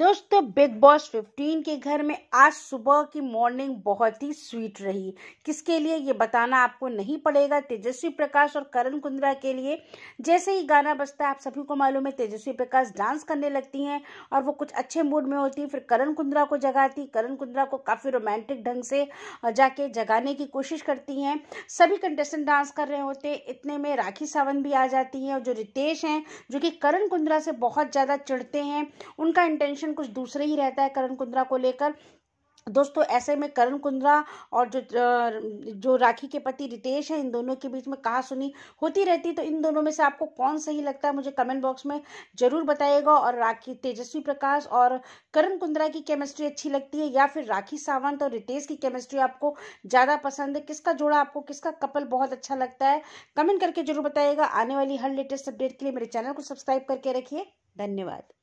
दोस्तों big boss 15 के घर में आज सुबह की मॉर्निंग बहुत ही स्वीट रही किसके लिए ये बताना आपको नहीं पड़ेगा तेजस्वी प्रकाश और करण कुंद्रा के लिए जैसे ही गाना बजता है आप सभी को मालूम है तेजस्वी प्रकाश डांस करने लगती हैं और वो कुछ अच्छे मूड में होती फिर करण कुंद्रा को जगाती करण कुंद्रा को काफ़ी रोमांटिक ढंग से जाके जगाने की कोशिश करती हैं सभी कंटेस्टेंट डांस कर रहे होते इतने में राखी सावंत भी आ जाती हैं और जो रितेश हैं जो कि करण कुंद्रा से बहुत ज़्यादा चिड़ते हैं उनका इंटेंशन रिएक्शन कुछ दूसरे ही रहता है करण कुंद्रा को लेकर दोस्तों ऐसे में करण कुंद्रा और जो जो राखी के पति रितेश हैं इन दोनों के बीच में कहा सुनी होती रहती तो इन दोनों में से आपको कौन सही लगता है मुझे कमेंट बॉक्स में जरूर बताइएगा और राखी तेजस्वी प्रकाश और करण कुंद्रा की केमिस्ट्री अच्छी लगती है या फिर राखी सावंत और रितेश की केमिस्ट्री आपको ज़्यादा पसंद है किसका जोड़ा आपको किसका कपल बहुत अच्छा लगता है कमेंट करके जरूर बताइएगा आने वाली हर लेटेस्ट अपडेट के लिए मेरे चैनल को सब्सक्राइब करके रखिए धन्यवाद